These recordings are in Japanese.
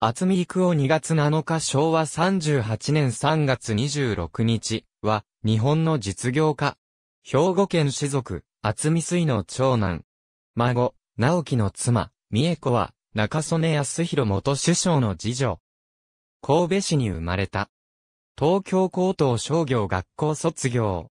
厚見育夫2月7日昭和38年3月26日は、日本の実業家。兵庫県士族、厚見水の長男。孫、直樹の妻、三重子は、中曽根康弘元首相の次女。神戸市に生まれた。東京高等商業学校卒業。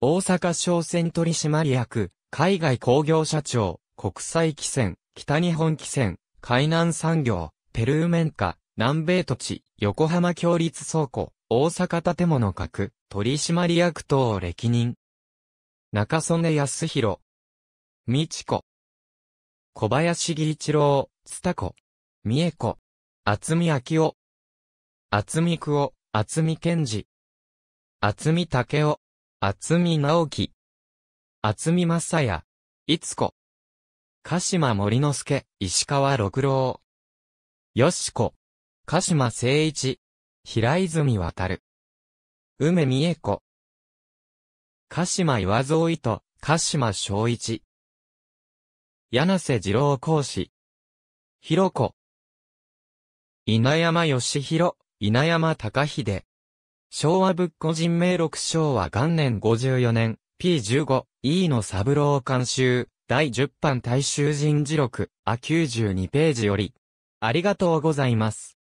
大阪商船取締役、海外工業社長、国際汽船、北日本汽船、海南産業。ペルーメンカ、南米土地、横浜共立倉庫、大阪建物閣、取締役等歴任。中曽根康弘。美智子。小林義一郎、津田子。三重子。厚見明夫。厚見久夫、厚見健二。厚見武夫。厚見直樹。厚見正也。いつ子。鹿島森之助、石川六郎。よしこ。鹿島誠一。平泉渡。梅美恵子。鹿島岩蔵糸、鹿島昭一。柳瀬二郎講師。広子。稲山義弘、稲山隆秀。昭和仏古人名録昭和元年54年、P15、E の三郎監修、第10版大衆人事録、A92 ページより、ありがとうございます。